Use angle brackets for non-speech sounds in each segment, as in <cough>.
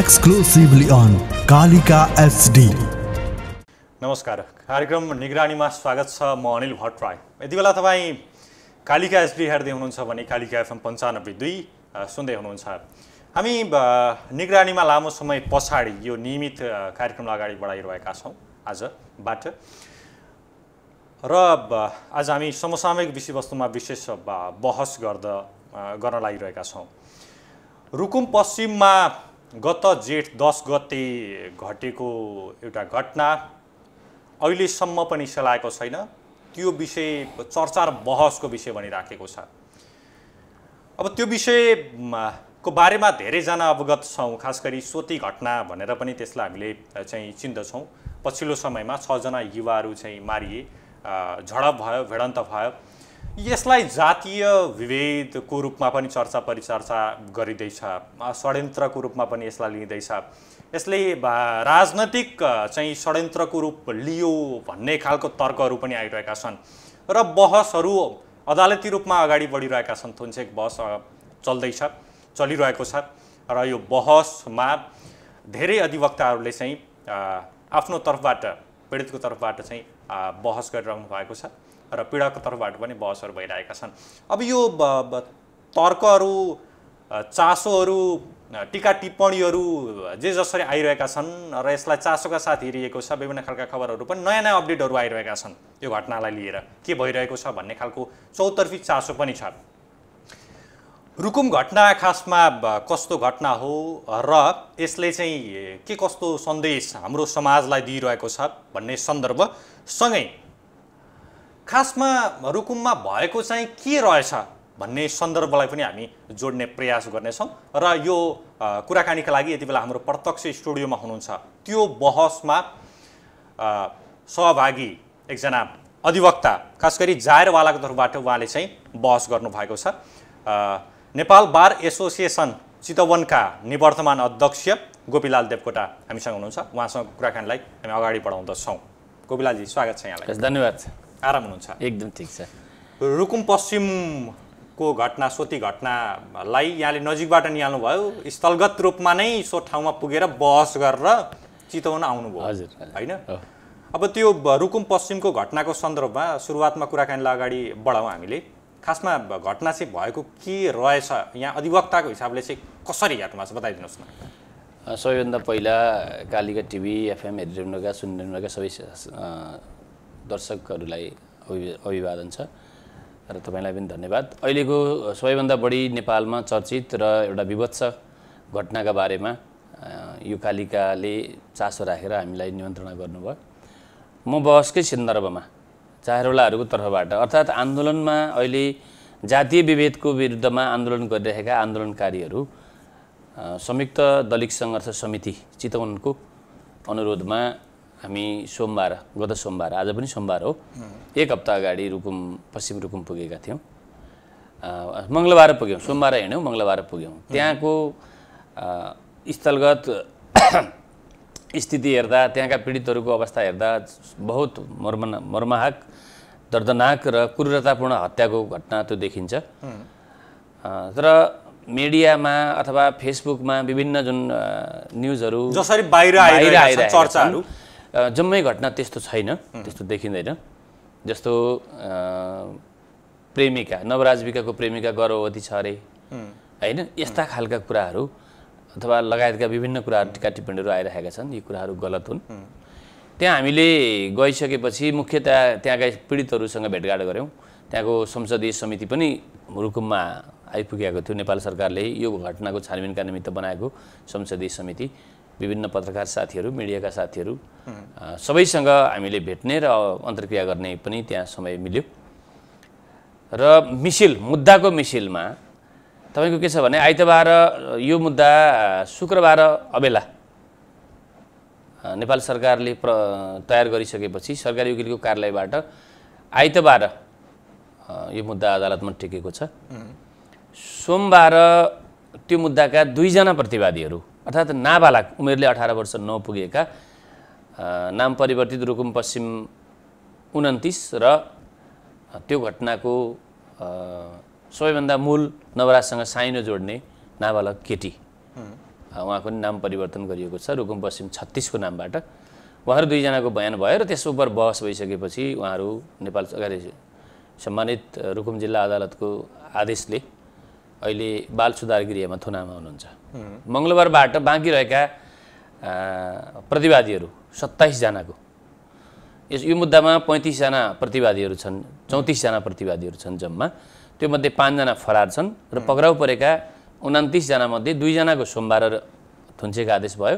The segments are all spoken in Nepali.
एक्सक्लुसिभली अन कालिका एचडी नमस्कार कार्यक्रम निगरानीमा स्वागत छ म अनिल भट्टराई यति बेला तपाईँ कालिका एसडी हेर्दै हुनुहुन्छ भने कालिका एफएम पन्चानब्बे दुई सुन्दै हुनुहुन्छ हामी निगरानीमा लामो समय पछाडि यो नियमित कार्यक्रमलाई अगाडि बढाइरहेका छौँ आजबाट र आज हामी समसामयिक विषयवस्तुमा विशेष बहस गर्दा गर्न लागिरहेका छौँ रुकुम पश्चिममा गत जेठ दस गते घटेको एउटा घटना अहिलेसम्म पनि सेलाएको छैन त्यो विषय चर्चा र बहसको विषय बनिराखेको छ अब त्यो विषयको बारेमा धेरैजना अवगत छौँ खास गरी सोती घटना भनेर पनि त्यसलाई हामीले चाहिँ चिन्दछौँ पछिल्लो समयमा छजना युवाहरू चाहिँ मारिए झडप भयो भिडन्त भयो यसलाई जातीय विभेदको रूपमा पनि चर्चा परिचर्चा गरिँदैछ षड्यन्त्रको रूपमा पनि यसलाई लिँदैछ यसले राजनैतिक चाहिँ षड्यन्त्रको रूप लियो भन्ने खालको तर्कहरू पनि आइरहेका छन् र बहसहरू अदालती रूपमा अगाडि बढिरहेका छन् थुन्सेक बहस चल्दैछ चलिरहेको छ र यो बहसमा धेरै अधिवक्ताहरूले चाहिँ आफ्नो तर्फबाट पीडितको तर्फबाट चाहिँ बहस गरिरहनु भएको छ र पीडाको तर्फबाट पनि बहसहरू भइरहेका छन् अब यो तर्कहरू चासोहरू टिका टिप्पणीहरू जे जसरी आइरहेका छन् र यसलाई चासोका साथ हेरिएको छ विभिन्न खालका खबरहरू पनि नयाँ नयाँ अपडेटहरू आइरहेका छन् यो घटनालाई लिएर के भइरहेको छ भन्ने खालको चौतर्फी चासो पनि छ रुकुम घटना खासमा कस्तो घटना हो र यसले चाहिँ के कस्तो सन्देश हाम्रो समाजलाई दिइरहेको छ भन्ने सन्दर्भसँगै खासमा रुकुममा भएको चाहिँ के रहेछ भन्ने सन्दर्भलाई पनि हामी जोड्ने प्रयास गर्नेछौँ र यो कुराकानीका लागि यति बेला हाम्रो प्रत्यक्ष स्टुडियोमा हुनुहुन्छ त्यो बहसमा सहभागी एकजना अधिवक्ता खास गरी जायरवालाको तर्फबाट उहाँले चाहिँ बहस गर्नुभएको छ नेपाल बार एसोसिएसन चितवनका निवर्तमान अध्यक्ष गोपीलाल देवकोटा हामीसँग हुनुहुन्छ उहाँसँग कुराकानीलाई हामी अगाडि बढाउँदछौँ गोपीलालजी स्वागत छ यहाँलाई धन्यवाद आराम हुनुहुन्छ एकदम ठिक छ रुकुम पश्चिमको घटना सोती घटनालाई यहाँले नजिकबाट निहाल्नुभयो स्थलगत रूपमा नै सो ठाउँमा पुगेर बहस गरेर चिताउन आउनुभयो हजुर होइन अब त्यो रुकुम पश्चिमको घटनाको सन्दर्भमा सुरुवातमा कुराकानीलाई अगाडि बढाउँ हामीले खासमा घटना चाहिँ भएको के रहेछ यहाँ अधिवक्ताको हिसाबले चाहिँ कसरी भएको छ बताइदिनुहोस् न सबैभन्दा पहिला कालिका टिभी एफएम हेरिरहनुका सुनिरहनुका सबै दर्शकहरूलाई अभि अभिवादन छ र तपाईँलाई पनि धन्यवाद अहिलेको सबैभन्दा बढी नेपालमा चर्चित र एउटा विभत्स घटनाका बारेमा यो कालिकाले चासो राखेर हामीलाई निमन्त्रणा गर्नुभयो म बहसकै सन्दर्भमा चारवलाहरूको तर्फबाट अर्थात् आन्दोलनमा अहिले जातीय विभेदको विरुद्धमा आन्दोलन गरिरहेका आन्दोलनकारीहरू संयुक्त दलित सङ्घर्ष समिति चितवनको अनुरोधमा हामी सोमबार गत सोमबार आज पनि सोमबार हो एक हप्ता अगाडि रुकुम पश्चिम रुकुम पुगेका थियौँ मङ्गलबार पुग्यौँ सोमबार हिँड्यौँ मङ्गलबार पुग्यौँ त्यहाँको स्थलगत <coughs> स्थिति हेर्दा त्यहाँका पीडितहरूको अवस्था हेर्दा बहुत मर्म मर्माहक दर्दनाक र क्रूरतापूर्ण हत्याको घटना त्यो देखिन्छ तर मिडियामा अथवा फेसबुकमा विभिन्न जुन न्युजहरू जसरी बाहिर आइरहेका चर्चाहरू जम्मै घटना त्यस्तो छैन त्यस्तो देखिँदैन जस्तो प्रेमिका नवराजविकाको प्रेमिका गर्भवती छ अरे होइन यस्ता खालका कुराहरू अथवा लगायतका विभिन्न कुराहरू टिका टिप्पणीहरू आइरहेका छन् यी कुराहरू गलत हुन् त्यहाँ हामीले गइसकेपछि मुख्यतया त्यहाँका पीडितहरूसँग भेटघाट गऱ्यौँ त्यहाँको संसदीय समिति पनि रुकुममा आइपुगेको थियो नेपाल सरकारले यो घटनाको छानबिनका निमित्त बनाएको संसदीय समिति विभिन्न पत्रकार साथीहरू मिडियाका साथीहरू सबैसँग हामीले भेट्ने र अन्तर्क्रिया गर्ने पनि त्यहाँ समय मिल्यो र मिसिल मुद्दाको मिसिलमा तपाईँको के छ भने आइतबार यो मुद्दा शुक्रबार अबेला नेपाल सरकारले प्र तयार गरिसकेपछि सरकारी वकिलको कार्यालयबाट आइतबार यो मुद्दा अदालतमा टेकेको छ सोमबार त्यो मुद्दाका दुईजना प्रतिवादीहरू अर्थात् नाबालक उमेरले अठार वर्ष नपुगेका नाम परिवर्तित रुकुम पश्चिम उन्तिस र त्यो घटनाको सबैभन्दा मूल नवराजसँग साइनो जोड्ने नाबालक केटी उहाँको पनि नाम परिवर्तन गरिएको छ रुकुम पश्चिम छत्तिसको नामबाट उहाँहरू दुईजनाको बयान भयो र त्यस उप बहस भइसकेपछि उहाँहरू नेपाल अगाडि सम्मानित रुकुम जिल्ला अदालतको आदेशले अहिले बाल सुधार गृहमा थुनामा हुनुहुन्छ मङ्गलबारबाट बाँकी रहेका प्रतिवादीहरू सत्ताइसजनाको यस यो मुद्दामा पैँतिसजना प्रतिवादीहरू छन् चौतिसजना प्रतिवादीहरू छन् जम्मा त्योमध्ये पाँचजना फरार छन् र पक्राउ परेका उनातिसजनामध्ये दुईजनाको सोमबार थुन्सेको आदेश भयो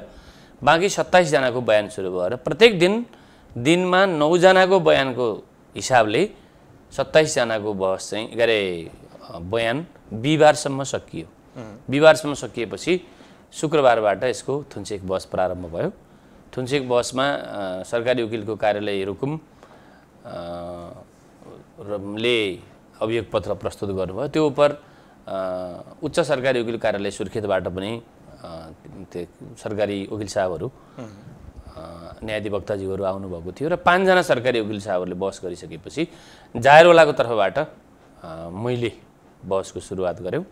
बाँकी सत्ताइसजनाको बयान सुरु भयो र प्रत्येक दिन दिनमा नौजनाको बयानको हिसाबले सत्ताइसजनाको बहस चाहिँ के अरे बयान बिहिबारसम्म सकियो बिहिबारसम्म सकिएपछि शुक्रबारबाट यसको थुन्सेक बस प्रारम्भ भयो थुन्सेक बसमा सरकारी वकिलको कार्यालय रुकुम ले अभियोग पत्र प्रस्तुत गर्नुभयो त्यो उप उच्च सरकारी वकिल कार्यालय सुर्खेतबाट पनि सरकारी वकिल साहबहरू न्यायाधिवक्ताजीहरू आउनुभएको थियो र पाँचजना सरकारी वकिल साहबहरूले बस गरिसकेपछि जाहेरवालाको तर्फबाट मैले बहसको सुरुवात गऱ्यौँ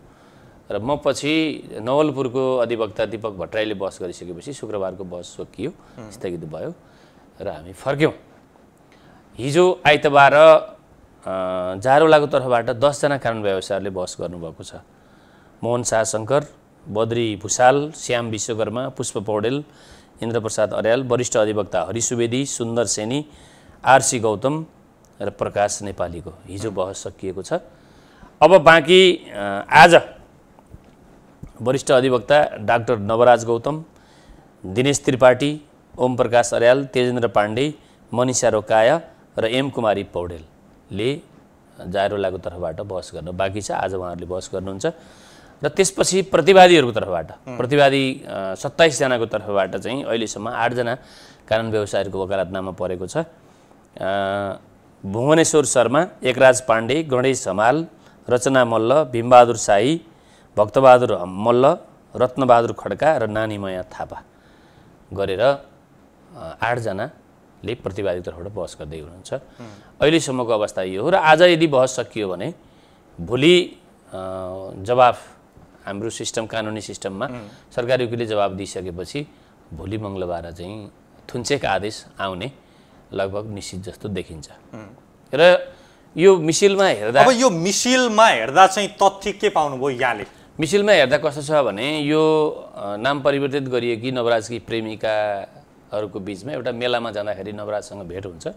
र म पछि नवलपुरको अधिवक्ता दिपक भट्टराईले बहस गरिसकेपछि शुक्रबारको बहस सकियो स्थगित भयो र हामी फर्क्यौँ हिजो आइतबार जारोलाको तर्फबाट दसजना कानुन व्यवसायहरूले बहस गर्नुभएको छ मोहन शाह शङ्कर बद्री भुषाल श्याम विश्वकर्मा पुष्प पौडेल इन्द्रप्रसाद अर्याल वरिष्ठ अधिवक्ता हरि सुवेदी सुन्दर सेनी आरसी गौतम र प्रकाश नेपालीको हिजो बहस सकिएको छ अब बाँकी आज वरिष्ठ अधिवक्ता डाक्टर नवराज गौतम दिनेश त्रिपाठी ओम प्रकाश अर्याल तेजेन्द्र पाण्डे मनिषा रोकाया र एम कुमारी पौडेलले जायरोलाको तर्फबाट बहस गर्नु बाँकी छ आज उहाँहरूले बहस गर्नुहुन्छ र त्यसपछि प्रतिवादीहरूको तर्फबाट प्रतिवादी सत्ताइसजनाको तर्फबाट चाहिँ अहिलेसम्म आठजना कानुन व्यवसायहरूको वकालतनामा परेको छ भुवनेश्वर शर्मा एकराज पाण्डे गणेश हमाल रचना मल्ल भीमबहादुर साई भक्तबहादुर मल्ल रत्नबहादुर खड्का र नानीमाया थापा गरेर आठजनाले प्रतिवादी तर्फबाट बहस गर्दै हुनुहुन्छ अहिलेसम्मको अवस्था यो हो र आज यदि बहस सकियो भने भोलि जवाफ हाम्रो सिस्टम कानुनी सिस्टममा सरकारी वकिलले जवाब दिइसकेपछि भोलि मङ्गलबार चाहिँ थुन्चेक आदेश आउने लगभग निश्चित जस्तो देखिन्छ र यो मिसिलमा हेर्दा अब यो मिसिलमा हेर्दा चाहिँ तथ्य के पाउनुभयो यहाँले मिसिलमा हेर्दा कस्तो छ भने यो नाम परिवर्तित गरिएकी नवराजकी प्रेमिकाहरूको बिचमा एउटा मेलामा जाँदाखेरि नवराजसँग भेट हुन्छ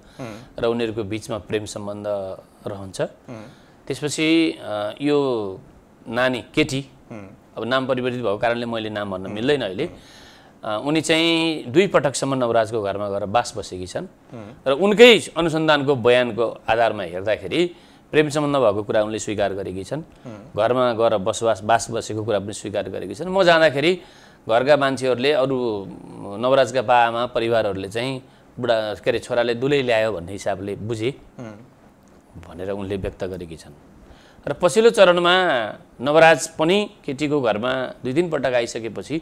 र उनीहरूको बिचमा प्रेम सम्बन्ध रहन्छ त्यसपछि यो नानी केटी अब नाम परिवर्तित भएको कारणले मैले नाम भन्न मिल्दैन अहिले उनी चाहिँ दुई पटकसम्म नवराजको घरमा गएर बास बसेकी छन् र उनकै अनुसन्धानको बयानको आधारमा हेर्दाखेरि प्रेम सम्बन्ध भएको कुरा उनले स्वीकार गरेकी छन् घरमा गएर बसोबास बास बसेको कुरा पनि स्वीकार गरेकी छन् म जाँदाखेरि घरका मान्छेहरूले अरू नवराजका बाबामा परिवारहरूले चाहिँ बुढा के अरे छोराले दुलै ल्यायो भन्ने हिसाबले बुझे भनेर उनले व्यक्त गरेकी छन् र पछिल्लो चरणमा नवराज पनि केटीको घरमा दुई तिन पटक आइसकेपछि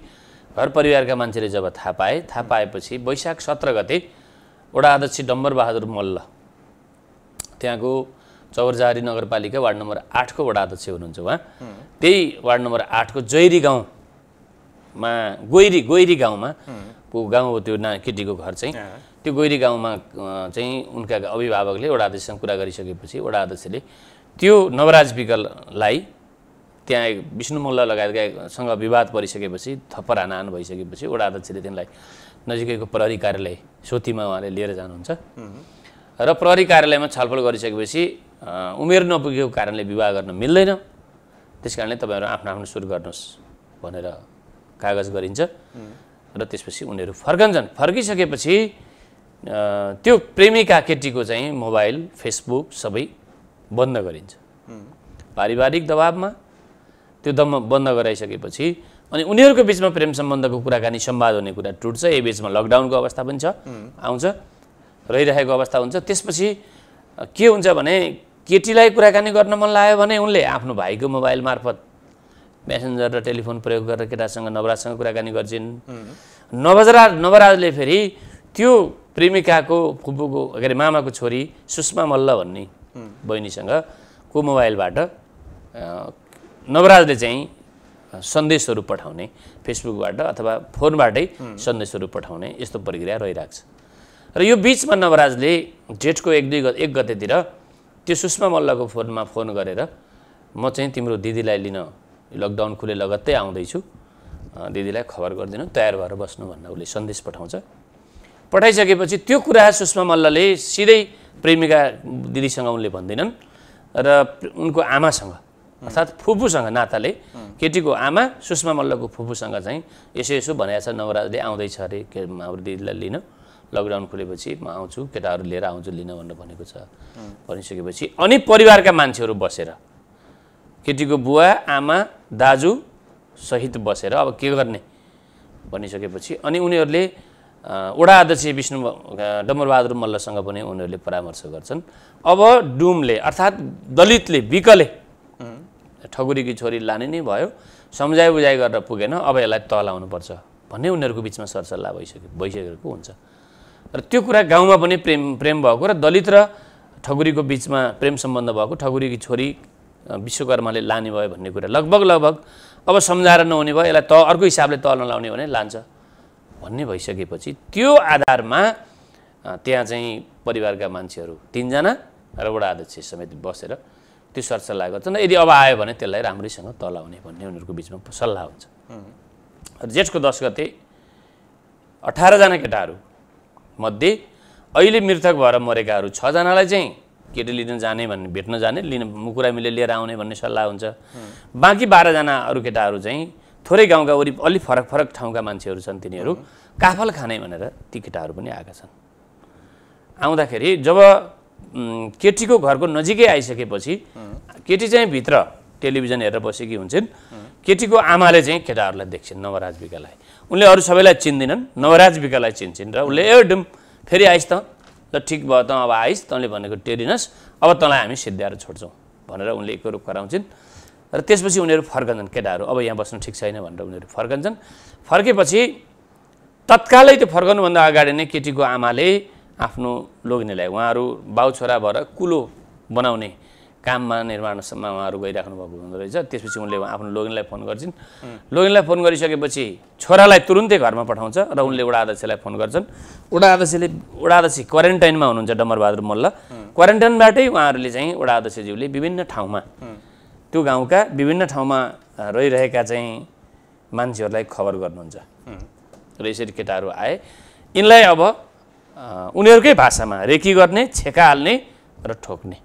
घर परिवारका मान्छेले जब थाहा पाए थाहा पाएपछि वैशाख सत्र गते वडा अध्यक्ष डम्बरबहादुर मल्ल त्यहाँको चौरजारी नगरपालिका वार्ड नम्बर आठको वडा अध्यक्ष हुनुहुन्छ उहाँ त्यही वार्ड नम्बर आठको जैरी गाउँमा गोइरी गोइरी गाउँमा को गाउँ हो त्यो ना केटीको घर चाहिँ त्यो गोइरी गाउँमा चाहिँ उनका अभिभावकले वडा अध्यक्षसँग कुरा गरिसकेपछि वडा अध्यक्षले त्यो नवराज विकललाई त्यहाँ विष्णु मल्ल लगायतकासँग विवाद परिसकेपछि थप्परा नान भइसकेपछि वडा अध्यक्षले तिनलाई नजिकैको प्रहरी कार्यालय सोतीमा उहाँले लिएर जानुहुन्छ र प्रहरी कार्यालयमा छलफल गरिसकेपछि उमेर नपुगेको कारणले विवाह गर्न मिल्दैन त्यस कारणले तपाईँहरू आफ्नो आफ्नो सुरु गर्नुहोस् भनेर कागज गरिन्छ र त्यसपछि उनीहरू फर्कन्छन् फर्किसकेपछि त्यो प्रेमिका केटीको चाहिँ मोबाइल फेसबुक सबै बन्द गरिन्छ पारिवारिक दबावमा त्यो दम बन्द गराइसकेपछि अनि उनीहरूको बिचमा प्रेम सम्बन्धको कुराकानी सम्वाद हुने कुरा टुट्छ यही बिचमा लकडाउनको अवस्था पनि छ आउँछ रहिरहेको अवस्था हुन्छ त्यसपछि के हुन्छ भने केटीलाई कुराकानी गर्न मन लाग्यो भने उनले आफ्नो भाइको मोबाइल मार्फत मेसेन्जर र टेलिफोन प्रयोग गरेर केटासँग नवराजसँग कुराकानी गर्छिन् नवजरा नवराजले फेरि त्यो प्रेमिकाको फुपूको के अरे मामाको छोरी सुषमा मल्ल भन्ने बहिनीसँग को मोबाइलबाट नवराजले चाहिँ सन्देशहरू पठाउने फेसबुकबाट अथवा फोनबाटै सन्देशहरू पठाउने यस्तो प्रक्रिया रहिरहेको छ र यो बिचमा नवराजले जेठको एक दुई गत एक गतेतिर त्यो सुषमा मल्लको फोनमा फोन गरेर म चाहिँ तिम्रो दिदीलाई लिन लकडाउन खुले लगत्तै आउँदैछु दिदीलाई खबर गरिदिनु तयार भएर बस्नु भनेर उसले सन्देश पठाउँछ पठाइसकेपछि त्यो कुरा सुषमा मल्लले सिधै प्रेमिका दिदीसँग उनले भन्दैनन् र उनको आमासँग अर्थात् फुपूसँग नाताले केटीको आमा सुषमा मल्लको फुपूसँग चाहिँ यसो यसो भनेको छ नवराजले आउँदैछ अरे के हाम्रो दिदीलाई लिन लकडाउन खुलेपछि म आउँछु केटाहरू लिएर आउँछु लिन भनेर भनेको छ भनिसकेपछि अनि परिवारका मान्छेहरू बसेर केटीको बुवा आमा दाजु सहित बसेर अब के गर्ने भनिसकेपछि अनि उनीहरूले वडा अध्यक्ष विष्णु डम्बरबहादुर मल्लसँग पनि उनीहरूले परामर्श गर्छन् अब डुमले अर्थात् दलितले विकले ठगुरीकी छोरी लाने नै भयो सम्झाइ बुझाइ गरेर पुगेन अब यसलाई तल आउनुपर्छ भन्ने उनीहरूको बिचमा सरसल्लाह भइसक्यो भइसकेको हुन्छ र त्यो कुरा गाउँमा पनि प्रेम प्रेम भएको र दलित र ठगुरीको बिचमा प्रेम सम्बन्ध भएको ठगुरीकी छोरी विश्वकर्माले लाने भयो भन्ने कुरा लगभग लगभग अब सम्झाएर नहुने भयो यसलाई त अर्को हिसाबले तल नलाउने भने लान्छ भन्ने भइसकेपछि त्यो आधारमा त्यहाँ चाहिँ परिवारका मान्छेहरू तिनजना र वडा अध्यक्ष समेत बसेर त्यो सरसल्लाह गर्छन् यदि अब आयो भने त्यसलाई राम्रैसँग तलाउने भन्ने उनीहरूको बिचमा सल्लाह हुन्छ र जेठको दस गते अठारजना केटाहरू मध्ये अहिले मृतक भएर मरेकाहरू छजनालाई चाहिँ केटी लिन जाने भन्ने भेट्न जाने लिन मुकुरामीले लिएर आउने भन्ने सल्लाह हुन्छ बाँकी बाह्रजना अरू केटाहरू चाहिँ थोरै गाउँका वरि अलिक फरक फरक ठाउँका मान्छेहरू छन् तिनीहरू काफल खाने भनेर ती केटाहरू पनि आएका छन् आउँदाखेरि जब केटीको घरको नजिकै आइसकेपछि केटी चाहिँ भित्र टेलिभिजन हेरेर बसेकी हुन्छन् केटीको आमाले चाहिँ केटाहरूलाई देख्छन् नवराज विकालाई उनले अरू सबैलाई चिन्दिनन् नवराज विकालाई चिन्छन् र उसले ए डुम फेरि आइस् त ल ठिक भयो त अब आइस् तँले भनेको टेरिनस् अब तँलाई हामी सिद्ध्याएर छोड्छौँ भनेर उनले एक रूप कराउँछिन् र त्यसपछि उनीहरू फर्कन्छन् केटाहरू अब यहाँ बस्नु ठिक छैन भनेर उनीहरू फर्कन्छन् फर्केपछि तत्कालै त्यो फर्काउनुभन्दा अगाडि नै केटीको आमाले आफ्नो लोग्नेलाई उहाँहरू बाउ छोरा भएर कुलो बनाउने काममा निर्माणसम्म उहाँहरू गइराख्नु भएको हुँदो रहेछ त्यसपछि उनले आफ्नो लोगिनलाई फोन गर्छिन् लोगिनलाई फोन गरिसकेपछि छोरालाई तुरुन्तै घरमा पठाउँछ र उनले वडा अध्यक्षलाई फोन गर्छन् वडा अध्यक्षले वडा अध्यक्ष क्वारेन्टाइनमा हुनुहुन्छ डम्बरबहादुर मल्ल क्वारेन्टाइनबाटै उहाँहरूले चाहिँ उडा अध्यक्षज्यूले विभिन्न ठाउँमा त्यो गाउँका विभिन्न ठाउँमा रहिरहेका चाहिँ मान्छेहरूलाई खबर गर्नुहुन्छ र यसरी केटाहरू आए यिनलाई अब उनीहरूकै भाषामा रेकी गर्ने छेका हाल्ने र ठोक्ने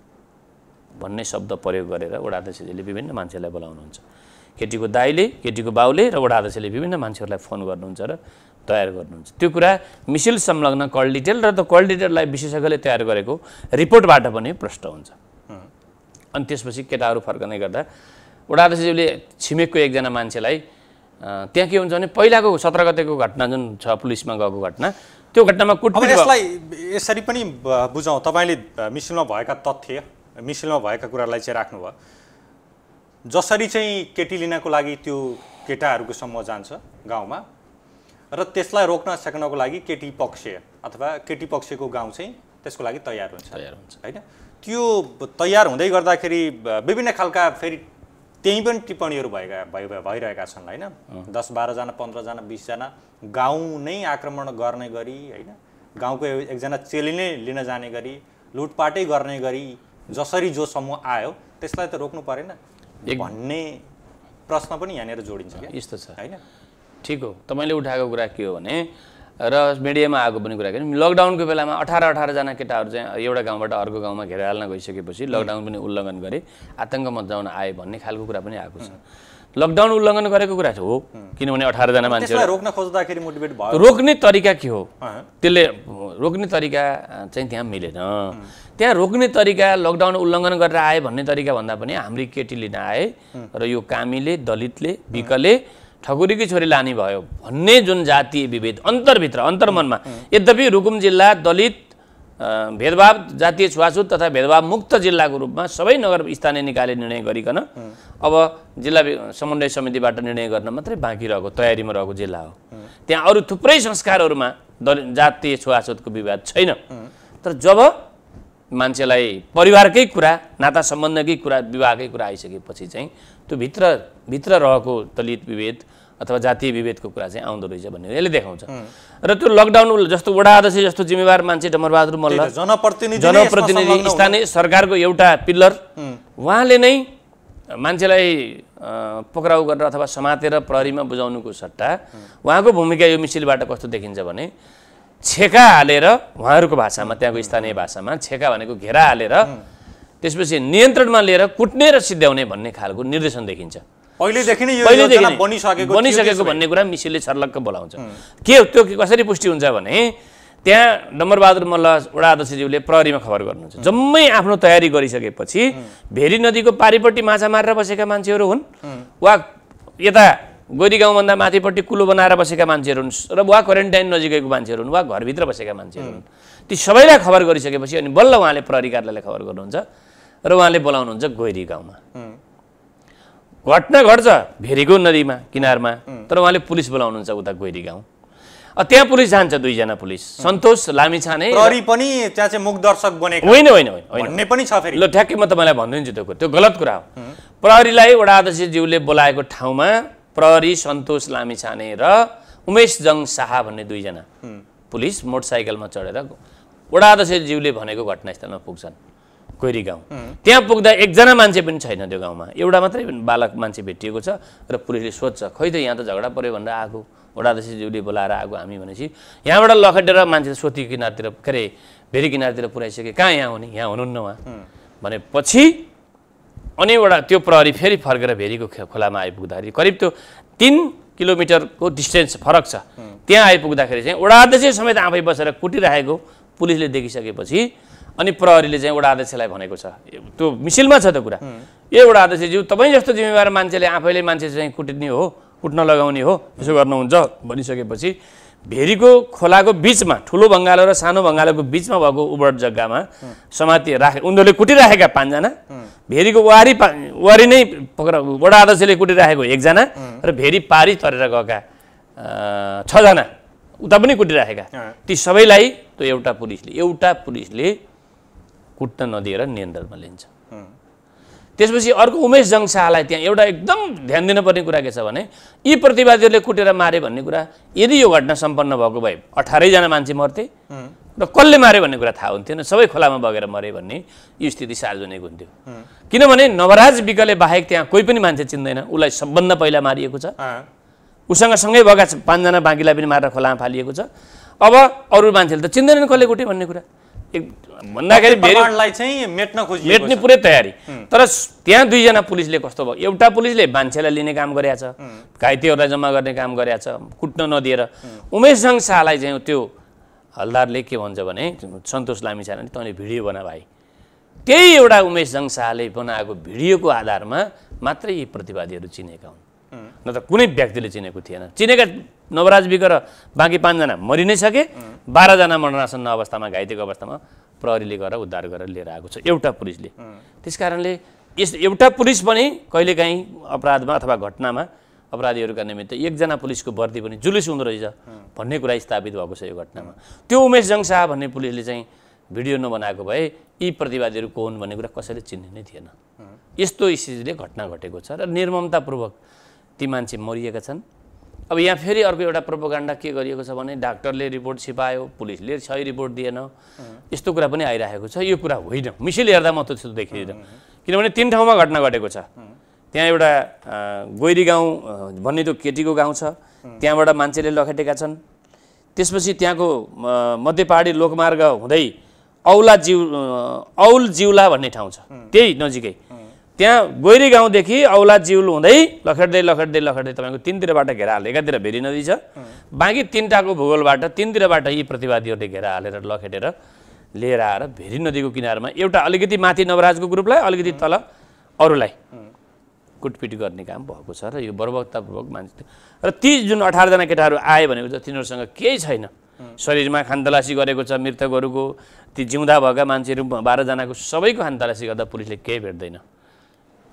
भन्ने शब्द प्रयोग गरेर वडा विभिन्न मान्छेलाई बोलाउनुहुन्छ केटीको दाईले केटीको बाउले र वडा विभिन्न मान्छेहरूलाई फोन गर्नुहुन्छ र तयार गर्नुहुन्छ त्यो कुरा मिसिल संलग्न कल डिटेल र त्यो कल डिटेललाई विशेषज्ञले तयार गरेको रिपोर्टबाट पनि प्रष्ट हुन्छ अनि त्यसपछि केटाहरू फर्कने गर्दा वडा छिमेकको एकजना मान्छेलाई त्यहाँ के हुन्छ भने पहिलाको सत्र गतेको घटना जुन छ पुलिसमा गएको घटना त्यो घटनामा कुटपिट यसलाई यसरी पनि बुझौँ तपाईँले मिसिलमा भएका तथ्य मिसिलमा भएका कुरालाई चाहिँ राख्नुभयो जसरी चाहिँ केटी लिनको लागि त्यो केटाहरूको समूह जान्छ गाउँमा र त्यसलाई रोक्न सक्नको लागि केटी पक्ष अथवा केटी पक्षको गाउँ चाहिँ त्यसको लागि तयार हुन्छ तयार हुन्छ होइन त्यो तयार हुँदै गर्दाखेरि विभिन्न खालका फेरि त्यहीँ पनि टिप्पणीहरू भएका भइ भइरहेका छन् होइन दस बाह्रजना पन्ध्रजना बिसजना गाउँ नै आक्रमण गर्ने गरी होइन गाउँको एकजना चेली नै लिन जाने गरी लुटपाटै गर्ने गरी जसरी जो समूह आयो त्यसलाई त रोक्नु परेन भन्ने प्रश्न पनि यहाँनिर जोडिन्छ यस्तो छ होइन ठिक हो तपाईँले उठाएको कुरा के हो भने र मिडियामा आएको पनि कुरा गरौँ लकडाउनको बेलामा अठार अठारजना केटाहरू चाहिँ एउटा गाउँबाट अर्को गाउँमा हाल्न गइसकेपछि लकडाउन पनि उल्लङ्घन गरे आतङ्क मचाउन आए भन्ने खालको कुरा पनि आएको छ लकडाउन उल्लङ्घन गरेको कुरा चाहिँ हो किनभने अठारजना मान्छे रोक्न खोज्दाखेरि मोटिभेट भयो रोक्ने तरिका के हो त्यसले रोक्ने तरिका चाहिँ त्यहाँ मिलेन त्यहाँ रोक्ने तरिका लकडाउन उल्लङ्घन गरेर आए भन्ने तरिका भन्दा पनि केटी केटीले नआए र यो कामीले दलितले विकले ठकुरीकी छोरी लाने भयो भन्ने जुन जातीय विभेद अन्तरभित्र अन्तर्मनमा यद्यपि रुकुम जिल्ला दलित भेदभाव जातीय छुवाछुत तथा भेदभाव मुक्त जिल्लाको रूपमा सबै नगर स्थानीय निकायले निर्णय गरिकन अब जिल्ला समन्वय समितिबाट निर्णय गर्न मात्रै बाँकी रहेको तयारीमा रहेको जिल्ला हो त्यहाँ अरू थुप्रै संस्कारहरूमा दलित जातीय छुवाछुतको विवाद छैन तर जब मान्छेलाई परिवारकै कुरा नाता सम्बन्धकै कुरा विवाहकै कुरा आइसकेपछि चाहिँ त्यो भित्र भित्र रहेको दलित विभेद अथवा जातीय विभेदको कुरा चाहिँ आउँदो रहेछ भन्ने यसले देखाउँछ र त्यो लकडाउन जस्तो वडा अध्यक्ष जस्तो जिम्मेवार मान्छे डमरबहादुर मल्ल जनप्रतिनिधि जनप्रतिनिधि स्थानीय सरकारको एउटा पिल्लर उहाँले नै मान्छेलाई पक्राउ गरेर अथवा समातेर प्रहरीमा बुझाउनुको सट्टा उहाँको भूमिका यो मिसिलबाट कस्तो देखिन्छ भने छेका हालेर उहाँहरूको भाषामा त्यहाँको स्थानीय भाषामा छेका भनेको घेरा हालेर त्यसपछि नियन्त्रणमा लिएर कुट्ने र सिद्ध्याउने भन्ने खालको निर्देशन देखिन्छ पहिलेदेखि नै बनिसकेको बनिसकेको भन्ने कुरा मिसिलले छर्लक्क बोलाउँछ के त्यो कसरी पुष्टि हुन्छ भने त्यहाँ डम्बरबहादुर मल्ल वडा अध्यक्षज्यूले प्रहरीमा खबर गर्नुहुन्छ जम्मै आफ्नो तयारी गरिसकेपछि भेरी नदीको पारिपट्टि माछा मारेर बसेका मान्छेहरू हुन् वा यता गोरी गाउँभन्दा माथिपट्टि कुलो बनाएर बसेका मान्छेहरू हुन् र वा क्वारेन्टाइन नजिकैको मान्छेहरू हुन् वा घरभित्र बसेका मान्छेहरू हुन् ती सबैलाई खबर गरिसकेपछि अनि बल्ल उहाँले प्रहरी कार्यालयलाई खबर गर्नुहुन्छ र उहाँले बोलाउनुहुन्छ गोरी गाउँमा घटना घट्छ भेरीको नदीमा किनारमा तर उहाँले पुलिस बोलाउनुहुन्छ उता गोरी गाउँ त्यहाँ पुलिस जान्छ दुईजना पुलिस सन्तोष लामिछाने पनि त्यहाँ चाहिँ मुख दर्शक बनेको होइन होइन होइन पनि छ फेरि ल ठ्याक्कै म तपाईँलाई भनिदिन्छु त्यो त्यो गलत कुरा हो प्रहरीलाई वडा अध्यक्षज्यूले बोलाएको ठाउँमा प्रहरी सन्तोष लामी छाने र उमेश जङ शाह भन्ने दुईजना पुलिस मोटरसाइकलमा चढेर वडा अध्यक्षज्यूले भनेको घटनास्थलमा पुग्छन् कोइरी गाउँ त्यहाँ पुग्दा एकजना मान्छे पनि छैन त्यो गाउँमा एउटा मात्रै बालक मान्छे भेटिएको छ र पुलिसले सोध्छ खै त यहाँ त झगडा पऱ्यो भनेर आएको वडादशीज्यूले बोलाएर आएको हामी भनेपछि यहाँबाट लखटेर मान्छे सोती किनारतिर के अरे भेरी किनारतिर पुऱ्याइसके कहाँ यहाँ हुने यहाँ हुनुहुन्न उहाँ भनेपछि अनि एउटा त्यो प्रहरी फेरि फर्केर भेरीको खोलामा आइपुग्दाखेरि करिब त्यो तिन किलोमिटरको डिस्टेन्स फरक छ त्यहाँ आइपुग्दाखेरि चाहिँ वडाध्यक्ष समेत आफै बसेर कुटिराखेको पुलिसले देखिसकेपछि अनि प्रहरीले चाहिँ वडा अध्यक्षलाई भनेको छ त्यो मिसिलमा छ त कुरा यो एउटा अध्यक्षज्यू तपाईँ जस्तो जिम्मेवार मान्छेले आफैले मान्छे चाहिँ कुट्ने हो कुट्न लगाउने हो यसो गर्नुहुन्छ भनिसकेपछि भेरीको खोलाको बिचमा ठुलो बङ्गालो र सानो बङ्गालोको बिचमा भएको उबड जग्गामा समाति राखे उनीहरूले कुटिराखेका पाँचजना भेरीको वारी पा वारी नै पक्राउ वडा अध्यक्षले कुटिराखेको एकजना र भेरी पारी तरेर गएका छजना उता पनि कुटिराखेका ती सबैलाई त्यो एउटा पुलिसले एउटा पुलिसले कुट्न नदिएर नियन्त्रणमा लिन्छ त्यसपछि अर्को उमेश जङ शाहलाई त्यहाँ एउटा एकदम ध्यान दिनुपर्ने कुरा के छ भने यी प्रतिवादीहरूले कुटेर मारे भन्ने कुरा यदि यो घटना सम्पन्न भएको भए अठारैजना मान्छे मर्थे र कसले मार्यो भन्ने कुरा थाहा हुन्थेन सबै खोलामा बगेर मरे भन्ने यो स्थिति सार्वजनिक हुन्थ्यो किनभने नवराज विकले बाहेक त्यहाँ कोही पनि मान्छे चिन्दैन उसलाई सबभन्दा पहिला मारिएको छ उसँग सँगै बगा पाँचजना बाँकीलाई पनि मारेर खोलामा फालिएको छ अब अरू मान्छेले त चिन्दैनन् कसले कुट्यो भन्ने कुरा भन्दाखेरि मेट्न मेट्ने पुरै तयारी तर त्यहाँ दुईजना पुलिसले कस्तो भयो एउटा पुलिसले मान्छेलाई लिने काम गरेछ घाइतेहरूलाई जम्मा गर्ने काम गरेछ कुट्न नदिएर उमेश जङ शाहलाई चाहिँ त्यो हलदारले के भन्छ भने सन्तोष लामी भने तैँले भिडियो बना भाइ त्यही एउटा उमेश जङ शाहले बनाएको भिडियोको आधारमा मात्रै यी प्रतिवादीहरू चिनेका हुन् न त कुनै व्यक्तिले चिनेको थिएन चिनेका नवराज विक र बाँकी पाँचजना मरि नै सके बाह्रजना मरणासन्न अवस्थामा घाइतेको अवस्थामा प्रहरीले गएर उद्धार गरेर लिएर आएको छ एउटा पुलिसले त्यस कारणले यस एउटा पुलिस पनि कहिलेकाहीँ अपराधमा अथवा घटनामा अपराधीहरूका निमित्त एकजना पुलिसको वर्दी पनि जुलुस हुँदो रहेछ भन्ने कुरा स्थापित भएको छ यो घटनामा त्यो उमेश जङ शाह भन्ने पुलिसले चाहिँ भिडियो नबनाएको भए यी प्रतिवादीहरू को हुन् भन्ने कुरा कसैले चिन्ने नै थिएन यस्तो स्थितिले घटना घटेको छ र निर्ममतापूर्वक ती मान्छे मरिएका छन् अब यहाँ फेरि अर्को एउटा प्रोपोगान्डा के गरिएको छ भने डाक्टरले रिपोर्ट छिपायो पुलिसले सही रिपोर्ट दिएन यस्तो कुरा पनि आइरहेको छ यो कुरा होइन मिसिल हेर्दा म त त्यस्तो देखिँदैन किनभने तिन ठाउँमा घटना घटेको छ त्यहाँ एउटा गोइरी गाउँ भन्ने त्यो केटीको गाउँ छ त्यहाँबाट मान्छेले लखेटेका छन् त्यसपछि त्यहाँको मध्य लोकमार्ग हुँदै औला जिउ औल जिउला भन्ने ठाउँ छ त्यही नजिकै त्यहाँ गोइरी गाउँदेखि औला जिउल हुँदै लखेट्दै लखेट्दै लखेट्दै तपाईँको तिनतिरबाट घेरा हाल्यो एकातिर भेरी नदी छ बाँकी तिनवटाको भूगोलबाट तिनतिरबाट यी प्रतिवादीहरूले घेरा हालेर लखेटेर लिएर आएर भेरी नदीको किनारमा एउटा अलिकति माथि नवराजको ग्रुपलाई अलिकति तल अरूलाई कुटपिट गर्ने काम भएको छ र यो बर्बकतापूर्वक मान्छे र ती जुन अठारजना केटाहरू आए भनेको त तिनीहरूसँग केही छैन शरीरमा खानतलासी गरेको छ मृतकहरूको ती जिउँदा भएका मान्छेहरू बाह्रजनाको सबैको खानतलासी गर्दा पुलिसले केही भेट्दैन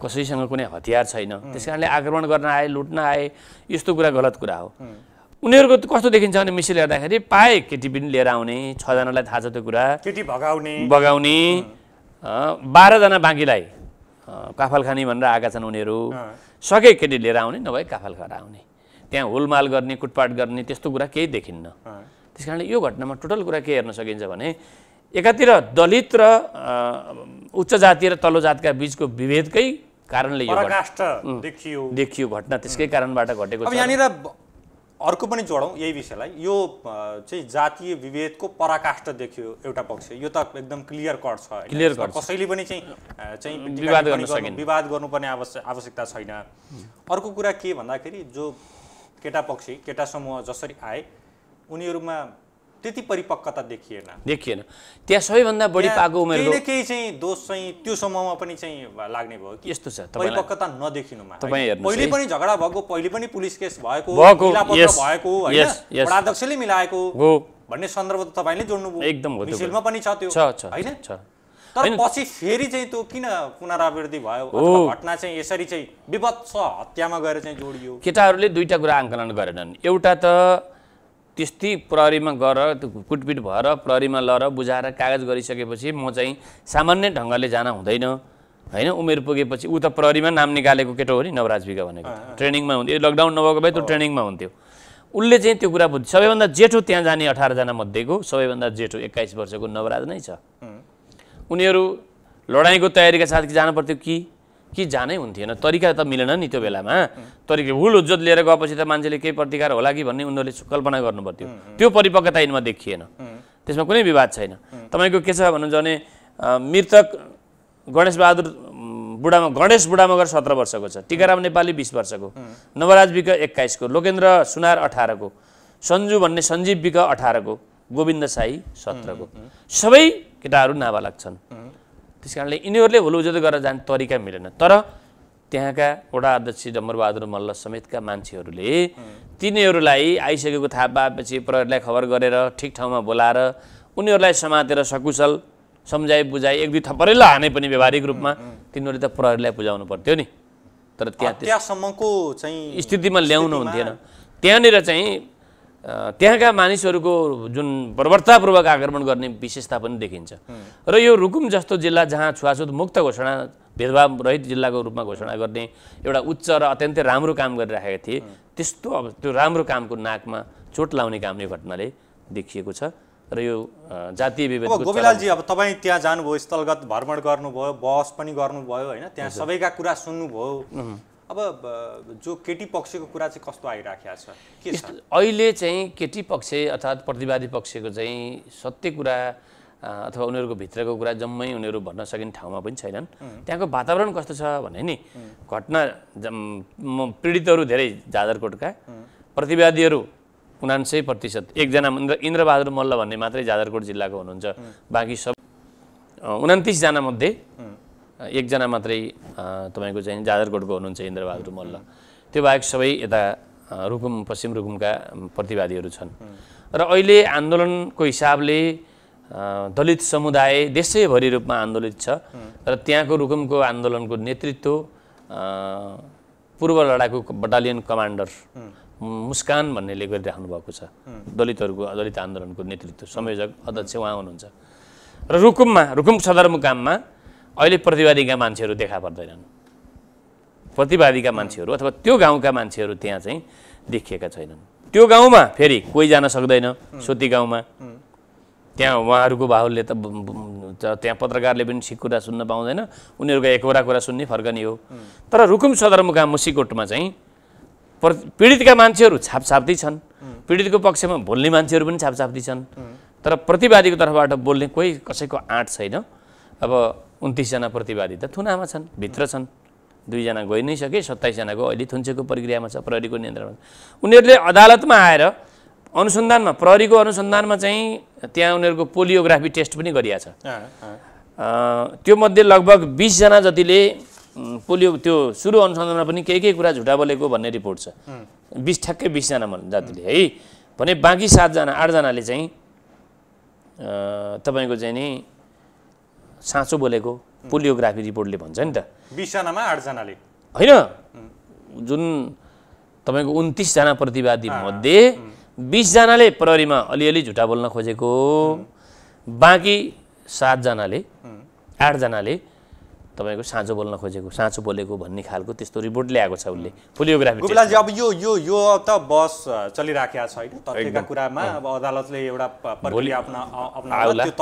कसैसँग कुनै हतियार छैन त्यस कारणले आक्रमण गर्न आए लुट्न आए यस्तो कुरा गलत कुरा हो उनीहरूको कस्तो देखिन्छ भने मिसिल हेर्दाखेरि पाए केटी पनि लिएर आउने छजनालाई थाहा छ त्यो कुरा केटी भगाउने भगाउने बाह्रजना बाँकीलाई काफल खाने भनेर आएका छन् उनीहरू सके केटी लिएर आउने नभए काफल खाएर आउने त्यहाँ होलमाल गर्ने कुटपाट गर्ने त्यस्तो कुरा केही देखिन्न त्यस कारणले यो घटनामा टोटल कुरा के हेर्न सकिन्छ भने एकातिर दलित र उच्च जाति र तल्लो जातका बिचको विभेदकै कारणले यो देखियो देखियो घटना त्यसकै कारणबाट घटेको छ यहाँनिर अर्को पनि जोडौँ यही विषयलाई यो चाहिँ जातीय विभेदको पराकाष्ठ देखियो एउटा पक्ष यो त एकदम क्लियर कट छ क्लियर कट कसैले पनि चाहिँ चाहिँ विवाद गर्न विवाद गर्नुपर्ने आवश्यक आवश्यकता छैन अर्को कुरा के भन्दाखेरि जो केटा पक्षी केटा समूह जसरी आए उनीहरूमा त्यति परिपक्वता देखिएन देखिएन त्यहाँ सबैभन्दा बढी पाएको उमेर केही चाहिँ दोष चाहिँ त्यो समूहमा पनि चाहिँ लाग्ने भयो कि यस्तो छ परिपक्वता नदेखिनुमा पहिले पनि झगडा भएको पहिले पनि पुलिस केस भएको भएको अध्यक्षले मिलाएको भन्ने सन्दर्भ त तपाईँले जोड्नुभयो एकदम पनि छ त्यो होइन तर पछि फेरि चाहिँ त्यो किन पुनरावृत्ति भयो घटना चाहिँ यसरी चाहिँ विभत्स हत्यामा गएर चाहिँ जोडियो केटाहरूले दुईवटा कुरा आङ्कलन गरेनन् एउटा त त्यस्तै प्रहरीमा गएर कुटपिट भएर प्रहरीमा लर बुझाएर कागज गरिसकेपछि म चाहिँ सामान्य ढङ्गले जान हुँदैन होइन उमेर पुगेपछि ऊ त प्रहरीमा नाम निकालेको केटो हो नि नवराज बिगा भनेको ट्रेनिङमा हुन्थ्यो लकडाउन नभएको भए त्यो ट्रेनिङमा हुन्थ्यो उसले चाहिँ त्यो कुरा बुझ्छ सबैभन्दा जेठो त्यहाँ जाने अठारजना मध्येको सबैभन्दा जेठो एक्काइस वर्षको नवराज नै छ उनीहरू लडाइँको तयारीका साथ जानुपर्थ्यो कि कि जानै हुन्थेन तरिका त मिलेन नि त्यो बेलामा तरिका हुल उज्जत लिएर गएपछि त मान्छेले केही प्रतिकार होला कि भन्ने उनीहरूले कल्पना गर्नुपर्थ्यो त्यो परिपक्वता यिनमा देखिएन त्यसमा कुनै विवाद छैन तपाईँको के छ भन्नुहुन्छ भने मृतक गणेशबहादुर बुढामा गणेश बुढामगर सत्र वर्षको छ टिकाराम नेपाली बिस वर्षको नवराज विक एक्काइसको लोकेन्द्र सुनार अठारको सन्जु भन्ने सञ्जीव विक अठारको गोविन्द साई सत्रको सबै केटाहरू नाबालक छन् त्यस कारणले यिनीहरूले हुलुजुल गरेर जाने तरिका मिलेन तर त्यहाँका वडा अध्यक्ष डम्बरबहादुर मल्ल समेतका मान्छेहरूले तिनीहरूलाई आइसकेको थाहा पाएपछि प्रहरीलाई खबर गरेर ठिक ठाउँमा बोलाएर उनीहरूलाई समातेर सकुशल सम्झाइ बुझाइ एक दुई थपरै हाने पनि व्यवहारिक रूपमा तिनीहरूले त प्रहरीलाई बुझाउनु पर्थ्यो नि तर त्यहाँ त्यहाँसम्मको चाहिँ स्थितिमा ल्याउनु हुन्थेन त्यहाँनिर चाहिँ त्यहाँका मानिसहरूको जुन प्रवर्तापूर्वक आक्रमण गर्ने विशेषता पनि देखिन्छ र यो रुकुम जस्तो जिल्ला जहाँ छुवाछुत मुक्त घोषणा भेदभाव रहित जिल्लाको रूपमा घोषणा गर्ने एउटा उच्च र अत्यन्तै राम्रो काम गरिराखेका थिए त्यस्तो अब त्यो राम्रो कामको नाकमा चोट लाउने काम यो घटनाले देखिएको छ र यो जातीय विभेद गोपीलालजी अब तपाईँ त्यहाँ जानुभयो स्थलगत भ्रमण गर्नुभयो बहस पनि गर्नुभयो होइन त्यहाँ सबैका कुरा सुन्नुभयो अब जो केटी पक्षको कुरा चाहिँ कस्तो आइराखेको छ अहिले चाहिँ केटी पक्ष अर्थात् प्रतिवादी पक्षको चाहिँ सत्य कुरा अथवा उनीहरूको भित्रको कुरा जम्मै उनीहरू भन्न सकिने ठाउँमा पनि छैनन् त्यहाँको वातावरण कस्तो छ भने नि घटना पीडितहरू धेरै जाजरकोटका प्रतिवादीहरू उनान्सय प्रतिशत एकजना इन्द्र इन्द्रबहादुर मल्ल भन्ने मात्रै जाजरकोट जिल्लाको हुनुहुन्छ बाँकी सब उनातिसजना मध्ये एकजना मात्रै तपाईँको चाहिँ जाजरकोटको हुनुहुन्छ इन्द्रबहादुर मल्ल त्यो बाहेक सबै यता रुकुम पश्चिम रुकुमका प्रतिवादीहरू छन् र अहिले आन्दोलनको हिसाबले दलित समुदाय देशैभरि रूपमा आन्दोलित छ र त्यहाँको रुकुमको आन्दोलनको नेतृत्व पूर्व लडाकु बटालियन कमान्डर मुस्कान भन्नेले गरिराख्नु भएको छ दलितहरूको दलित आन्दोलनको नेतृत्व संयोजक अध्यक्ष उहाँ हुनुहुन्छ र रुकुममा रुकुम सदरमुकाममा अहिले प्रतिवादीका मान्छेहरू देखा पर्दैनन् प्रतिवादीका मान्छेहरू अथवा त्यो गाउँका मान्छेहरू त्यहाँ चाहिँ देखिएका छैनन् त्यो गाउँमा फेरि कोही जान सक्दैन सोती गाउँमा त्यहाँ उहाँहरूको बाहुलले त त्यहाँ पत्रकारले पनि ठिक कुरा सुन्न पाउँदैन उनीहरूको एकवटा कुरा सुन्ने फर्कने हो तर रुकुम सदरमुकाम मुसिकोटमा चाहिँ प्र पीडितका मान्छेहरू छापछाप्ती छन् पीडितको पक्षमा बोल्ने मान्छेहरू पनि छापछाप्ती छन् तर प्रतिवादीको तर्फबाट बोल्ने कोही कसैको आँट छैन अब उन्तिसजना प्रतिवादी त थुनामा छन् भित्र छन् दुईजना गइ नै सके सत्ताइसजनाको अहिले थुन्सेको प्रक्रियामा छ प्रहरीको नियन्त्रणमा उनीहरूले अदालतमा आएर अनुसन्धानमा प्रहरीको अनुसन्धानमा चाहिँ त्यहाँ उनीहरूको पोलियोग्राफी टेस्ट पनि गरिएको छ त्यो मध्ये लगभग बिसजना जतिले पोलियो त्यो सुरु अनुसन्धानमा पनि केही केही कुरा झुटा बोलेको भन्ने रिपोर्ट छ बिस ठ्याक्कै बिसजना जातिले है भने बाँकी सातजना आठजनाले चाहिँ तपाईँको चाहिँ नि साँचो बोलेको पोलियोग्राफी रिपोर्टले भन्छ नि त बिसजनामा आठजनाले होइन जुन तपाईँको उन्तिसजना प्रतिवादी मध्ये बिसजनाले प्रहरीमा अलिअलि झुटा बोल्न खोजेको बाँकी सातजनाले आठजनाले तपाईँको साँचो बोल्न खोजेको साँचो बोलेको भन्ने खालको त्यस्तो रिपोर्ट ल्याएको छ उसले फोलियोग्राफी अब यो यो यो त बस चलिराखेको छ होइन तथ्यका कुरामा अब अदालतले एउटा प्रक्रिया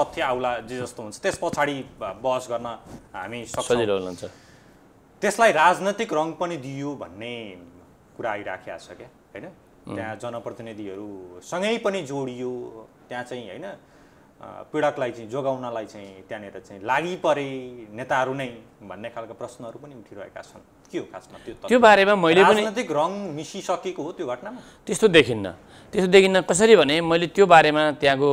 तथ्य आउला जे जस्तो हुन्छ त्यस पछाडि बहस गर्न हामी सजिलो हुनुहुन्छ त्यसलाई राजनैतिक रङ पनि दियो भन्ने कुरा आइराखेको छ क्या होइन त्यहाँ जनप्रतिनिधिहरूसँगै पनि जोडियो त्यहाँ चाहिँ होइन पीडकलाई चाहिँ जोगाउनलाई चाहिँ त्यहाँनिर चाहिँ लागि परे नेताहरू नै भन्ने खालको प्रश्नहरू पनि उठिरहेका छन् के हो खासमा त्यो त्यो बारेमा मैले पनि राजनैतिक रङ मिसिसकेको हो त्यो घटनामा त्यस्तो देखिन्न त्यस्तो देखिन्न कसरी भने मैले त्यो बारेमा त्यहाँको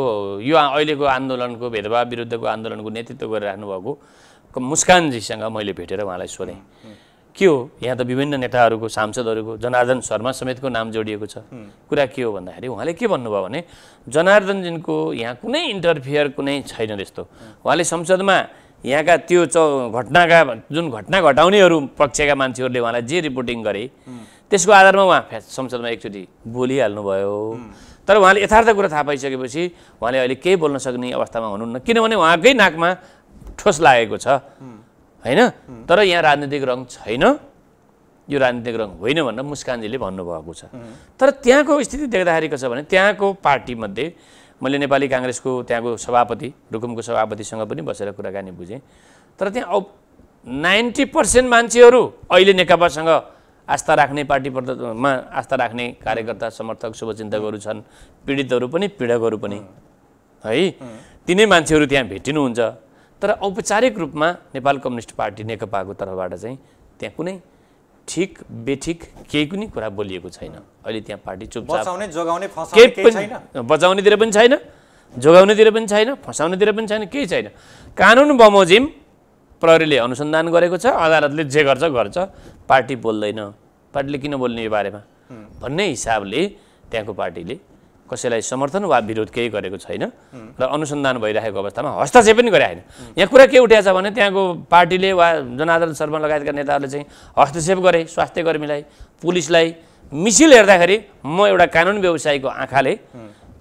यो अहिलेको आन्दोलनको भेदभाव विरुद्धको आन्दोलनको नेतृत्व गरिराख्नु भएको मुस्कानजीसँग मैले भेटेर उहाँलाई सोधेँ के हो यहाँ त विभिन्न नेताहरूको सांसदहरूको जनार्दन शर्मा समेतको नाम जोडिएको छ कुरा के हो भन्दाखेरि उहाँले के भन्नुभयो भने जनार्दनजीको यहाँ कुनै इन्टरफियर कुनै छैन त्यस्तो उहाँले संसदमा यहाँका त्यो चौ घटनाका जुन घटना घटाउनेहरू पक्षका मान्छेहरूले उहाँलाई जे रिपोर्टिङ गरे त्यसको आधारमा उहाँ संसदमा एकचोटि बोलिहाल्नुभयो तर उहाँले यथार्थ कुरा थाहा पाइसकेपछि उहाँले अहिले केही बोल्न सक्ने अवस्थामा हुनुहुन्न किनभने उहाँकै नाकमा ठोस लागेको छ होइन तर यहाँ राजनीतिक रङ छैन यो राजनीतिक रङ होइन भनेर मुस्कानजीले भन्नुभएको छ तर त्यहाँको स्थिति देख्दाखेरि कसो भने त्यहाँको पार्टीमध्ये मैले नेपाली काङ्ग्रेसको त्यहाँको सभापति रुकुमको सभापतिसँग पनि बसेर कुराकानी बुझेँ तर त्यहाँ औ नाइन्टी पर्सेन्ट मान्छेहरू अहिले नेकपासँग आस्था राख्ने पार्टीमा आस्था राख्ने कार्यकर्ता समर्थक शुभचिन्तकहरू छन् पीडितहरू पनि पीडकहरू पनि है तिनै मान्छेहरू त्यहाँ भेटिनुहुन्छ तर औपचारिक रूपमा नेपाल कम्युनिस्ट पार्टी नेकपाको तर्फबाट चाहिँ त्यहाँ कुनै ठिक बेठिक केही पनि कुरा बोलिएको छैन अहिले त्यहाँ पार्टी चुपचाप बचाउनेतिर पनि छैन जोगाउनेतिर पनि छैन फसाउनेतिर पनि छैन केही छैन कानुन बमोजिम प्रहरीले अनुसन्धान गरेको छ अदालतले जे गर्छ गर्छ पार्टी बोल्दैन पार्टीले किन बोल्ने यो बारेमा भन्ने हिसाबले त्यहाँको पार्टीले कसैलाई समर्थन वा विरोध केही गरेको छैन र अनुसन्धान भइरहेको अवस्थामा हस्तक्षेप पनि गरे होइन यहाँ कुरा के उठाएको छ भने त्यहाँको पार्टीले वा जनादन शर्मा लगायतका नेताहरूले चाहिँ हस्तक्षेप गरे स्वास्थ्य कर्मीलाई पुलिसलाई मिसिल हेर्दाखेरि म एउटा कानुन व्यवसायीको आँखाले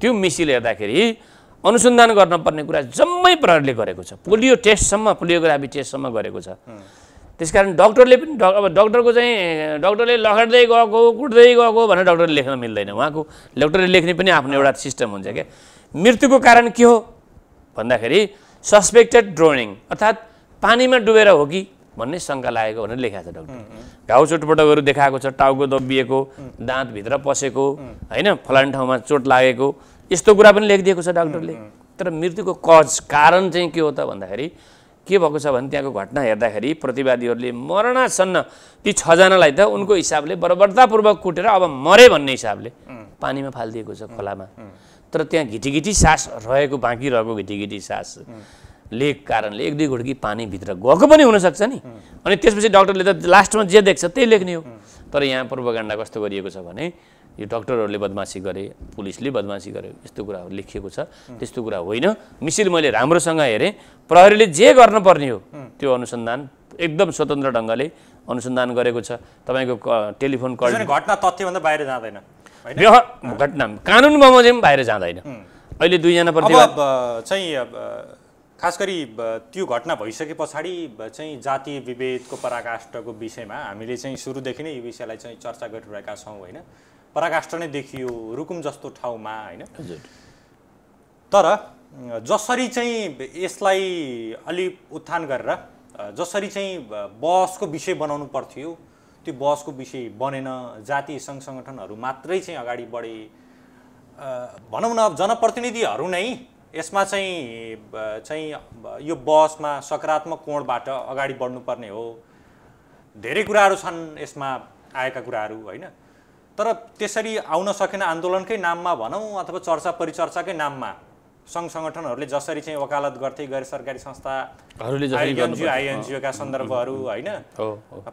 त्यो मिसिल हेर्दाखेरि अनुसन्धान गर्न कुरा जम्मै प्रहरीले गरेको छ पोलियो टेस्टसम्म पोलियोग्राफी टेस्टसम्म गरेको छ त्यस कारण डक्टरले पनि डक अब डक्टरको चाहिँ डक्टरले लखड्दै गएको कुट्दै गएको भनेर डक्टरले लेख्न मिल्दैन उहाँको डक्टरले लेख्ने पनि आफ्नो एउटा सिस्टम हुन्छ क्या मृत्युको कारण के हो भन्दाखेरि सस्पेक्टेड ड्रोनिङ अर्थात् पानीमा डुबेर हो कि भन्ने शङ्का लागेको भनेर लेखाएको छ डक्टर घाउ चोटपटकहरू देखाएको छ टाउको दबिएको दाँतभित्र पसेको होइन फलाने ठाउँमा चोट लागेको यस्तो कुरा पनि लेखिदिएको छ डाक्टरले तर मृत्युको कज कारण चाहिँ के हो त भन्दाखेरि के भएको छ भने त्यहाँको घटना हेर्दाखेरि प्रतिवादीहरूले मरणासन्न ती छजनालाई त उनको हिसाबले बर्बरतापूर्वक कुटेर अब मरे भन्ने हिसाबले पानीमा फालिदिएको छ खोलामा तर त्यहाँ घिटी घिटी सास रहेको बाँकी रहेको घिटी सास ले कारणले एक दुई घुड्की पानीभित्र गएको पनि हुनसक्छ नि अनि त्यसपछि डक्टरले त लास्टमा जे देख्छ त्यही लेख्ने हो तर यहाँ पूर्वकाण्ड कस्तो गरिएको छ भने यो डक्टरहरूले बदमासी गरे पुलिसले बदमासी गरे यस्तो कुराहरू लेखिएको छ त्यस्तो कुरा होइन मिसिल मैले राम्रोसँग हेरेँ प्रहरीले जे गर्नुपर्ने हो त्यो अनुसन्धान एकदम स्वतन्त्र ढङ्गले अनुसन्धान गरेको छ तपाईँको टेलिफोन कल घटना तथ्यभन्दा बाहिर जाँदैन घटना कानुन बमोजिम बाहिर जाँदैन अहिले दुईजना चाहिँ खास गरी त्यो घटना भइसके पछाडि चाहिँ जातीय विभेदको पराकाष्ठको विषयमा हामीले चाहिँ सुरुदेखि नै यो विषयलाई चाहिँ चर्चा गरिरहेका छौँ होइन पराकाष्ठ नै देखियो रुकुम जस्तो ठाउँमा होइन तर जसरी चाहिँ यसलाई अलि उत्थान गरेर जसरी चाहिँ बहसको विषय बनाउनु पर्थ्यो त्यो बहसको विषय बनेन जातीय सङ्घ सङ्गठनहरू मात्रै चाहिँ अगाडि बढे भनौँ न जनप्रतिनिधिहरू नै यसमा चाहिँ चाहिँ यो बहसमा सकारात्मक कोणबाट अगाडि बढ्नुपर्ने हो धेरै कुराहरू छन् यसमा आएका कुराहरू होइन तर त्यसरी आउन सकेन आन्दोलनकै नाममा भनौँ अथवा चर्चा परिचर्चाकै नाममा सङ्घ सङ्गठनहरूले जसरी चाहिँ वकालत गर्थे गैर सरकारी संस्था एनजिओ आइएनजिओका सन्दर्भहरू होइन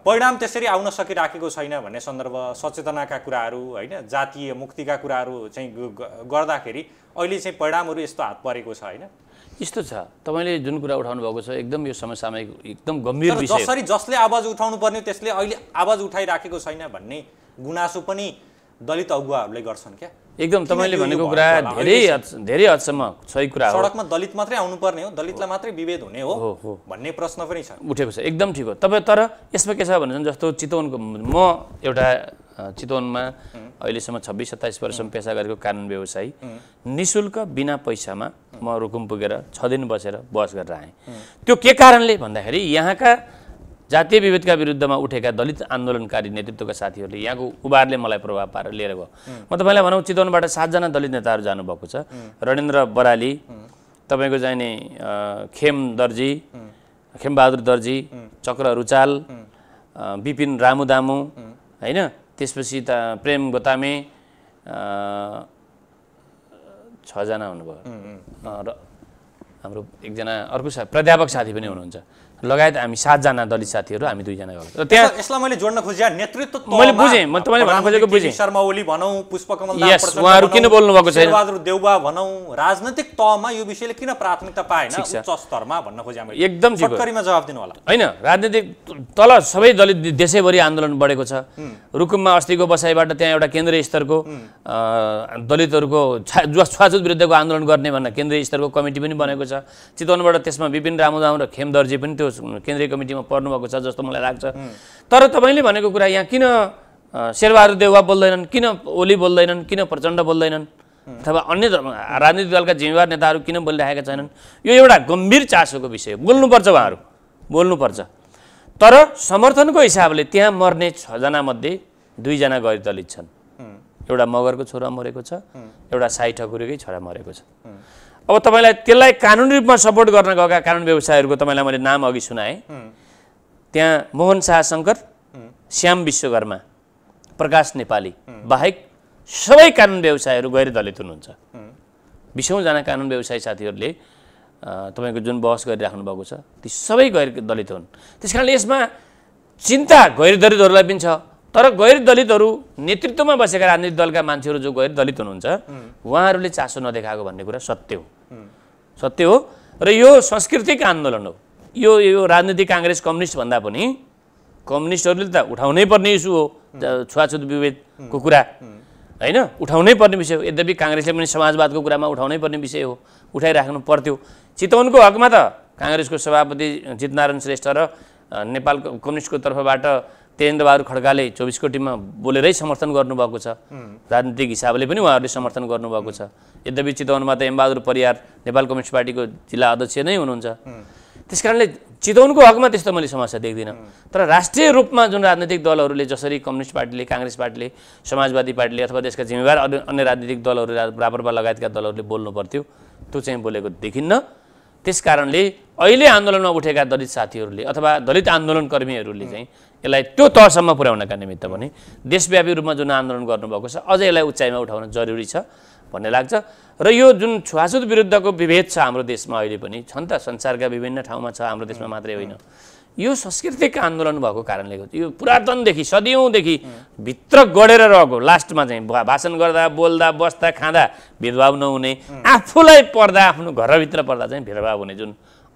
परिणाम त्यसरी आउन सकिराखेको छैन भन्ने सन्दर्भ सचेतनाका कुराहरू होइन जातीय मुक्तिका कुराहरू चाहिँ गर्दाखेरि अहिले चाहिँ परिणामहरू यस्तो हात परेको छ होइन यस्तो छ तपाईँले जुन कुरा उठाउनु भएको छ एकदम यो समसामयिक एकदम गम्भीर विषय जसरी जसले आवाज उठाउनु पर्ने त्यसले अहिले आवाज उठाइराखेको छैन भन्ने गुनासो पनि दलित अगुवाहरूले गर्छन् क्या एकदम तपाईँले भनेको कुरा धेरै धेरै हदसम्म सही कुरा हो सडकमा दलित मात्रै आउनुपर्ने हो दलितलाई मात्रै विभेद हुने हो भन्ने प्रश्न पनि छ उठेको छ एकदम ठिक हो तपाईँ तर यसमा के छ भने जस्तो चितवनको म एउटा चितवनमा अहिलेसम्म छब्बिस सत्ताइस वर्षसम्म पेसा गरेको कानुन व्यवसायी निशुल्क बिना पैसामा म रुकुम पुगेर छ दिन बसेर बस गरेर आएँ त्यो के कारणले भन्दाखेरि यहाँका जातीय विभेदका विरुद्धमा उठेका दलित आन्दोलनकारी नेतृत्वका साथीहरूले यहाँको उबारले मलाई प्रभाव पारेर लिएर गयो म तपाईँलाई भनौँ चितवनबाट सातजना दलित नेताहरू जानुभएको छ रणेन्द्र बराली तपाईँको चाहिने खेम दर्जी खेमबहादुर दर्जी चक्र रुचाल बिपिन रामुदामु होइन त्यसपछि त प्रेम गोतामे छजना हुनुभयो र हाम्रो एकजना अर्को सा प्राध्यापक साथी पनि हुनुहुन्छ लगायत हामी सातजना दलित साथीहरू हामी दुईजना गयौँ र त्यहाँ यसलाई मैले जोड्न खोजेँ नेतृत्व मैले बुझेँ म तपाईँले भन्न खोजेको बुझेँ शर्मा ओली भनौँ पुष्पकमल यस उहाँहरू किन बोल्नु भएको छैन बहादुर देउबा भनौँ राजनैतिक तहमा यो विषयले किन प्राथमिकता पाएन उच्च स्तरमा भन्न खोजेँ मैले एकदम ठिकरीमा जवाफ दिनु होला होइन राजनीतिक तल सबै दलित देशैभरि आन्दोलन बढेको छ रुकुममा अस्तिको बसाइबाट त्यहाँ एउटा केन्द्रीय स्तरको दलितहरूको छुवाछुत विरुद्धको आन्दोलन गर्ने भन्न केन्द्रीय स्तरको कमिटी पनि बनेको छ चितवनबाट त्यसमा विपिन रामुदाम र खेम दर्जी पनि त्यो केन्द्रीय कमिटीमा पर्नुभएको छ जस्तो मलाई लाग्छ तर तपाईँले भनेको कुरा यहाँ किन शेरबहादुर देउवा बोल्दैनन् किन ओली बोल्दैनन् किन प्रचण्ड बोल्दैनन् अथवा अन्य राजनीतिक दलका जिम्मेवार नेताहरू किन बोलिरहेका छैनन् यो एउटा गम्भीर चासोको विषय हो बोल्नुपर्छ उहाँहरू बोल्नुपर्छ तर समर्थनको हिसाबले त्यहाँ मर्ने छजनामध्ये दुईजना गैर दलित छन् एउटा मगरको छोरा मरेको छ एउटा साई ठकुरीकै छोरा मरेको छ अब तपाईँलाई त्यसलाई कानुनी रूपमा सपोर्ट गर्न गएका कानुन व्यवसायहरूको तपाईँलाई मैले नाम अघि सुनाएँ त्यहाँ मोहन शाह शङ्कर श्याम विश्वकर्मा प्रकाश नेपाली बाहेक सबै कानुन व्यवसायहरू गैर दलित हुनुहुन्छ बिसौँजना कानुन व्यवसाय साथीहरूले तपाईँको जुन बहस गरिराख्नु भएको छ ती सबै गैर दलित हुन् त्यस कारणले यसमा चिन्ता गैर दलितहरूलाई पनि छ तर गैर दलितहरू नेतृत्वमा बसेका राजनीतिक दलका मान्छेहरू जो गैर दलित हुनुहुन्छ उहाँहरूले चासो नदेखाएको भन्ने कुरा सत्य हो सत्य हो र यो सांस्कृतिक आन्दोलन हो यो यो राजनीतिक काङ्ग्रेस कम्युनिस्ट भन्दा पनि कम्युनिस्टहरूले त उठाउनै पर्ने इस्यु हो छुवाछुत विभेदको कुरा होइन उठाउनै पर्ने विषय हो यद्यपि काङ्ग्रेसले पनि समाजवादको कुरामा उठाउनै पर्ने विषय हो उठाइराख्नु पर्थ्यो चितवनको हकमा त काङ्ग्रेसको सभापति जितनारायण श्रेष्ठ र नेपाल कम्युनिस्टको तर्फबाट तेन्द्रबहादुर खड्काले चौबिसको टिममा बोलेरै समर्थन गर्नुभएको छ राजनीतिक हिसाबले पनि उहाँहरूले समर्थन गर्नुभएको छ यद्यपि चितवनमा त एमबहादुर परियार नेपाल कम्युनिस्ट पार्टीको जिल्ला अध्यक्ष नै हुनुहुन्छ त्यस कारणले चितवनको हकमा त्यस्तो मैले समस्या देख्दिनँ तर राष्ट्रिय रूपमा जुन राजनीतिक दलहरूले जसरी कम्युनिस्ट पार्टीले काङ्ग्रेस पार्टीले समाजवादी पार्टीले अथवा देशका जिम्मेवार अन्य राजनीतिक दलहरू बराबरमा लगायतका दलहरूले बोल्नु पर्थ्यो त्यो चाहिँ बोलेको देखिन्न त्यस कारणले अहिले आन्दोलनमा उठेका दलित साथीहरूले अथवा दलित आन्दोलनकर्मीहरूले चाहिँ यसलाई त्यो तहसम्म पुर्याउनका निमित्त पनि देशव्यापी रूपमा जुन आन्दोलन गर्नुभएको छ अझै यसलाई उचाइमा उठाउन जरुरी छ भन्ने लाग्छ र यो जुन छुवाछुत विरुद्धको विभेद छ हाम्रो देशमा अहिले पनि छ नि त संसारका विभिन्न ठाउँमा छ हाम्रो देशमा मात्रै होइन यो सांस्कृतिक आन्दोलन भएको कारणले गर्दा यो पुरातनदेखि सदियौँदेखि भित्र गढेर रहेको लास्टमा चाहिँ भाषण गर्दा बोल्दा बस्दा खाँदा भेदभाव नहुने आफूलाई पर्दा आफ्नो घरभित्र पर्दा चाहिँ भेदभाव हुने जुन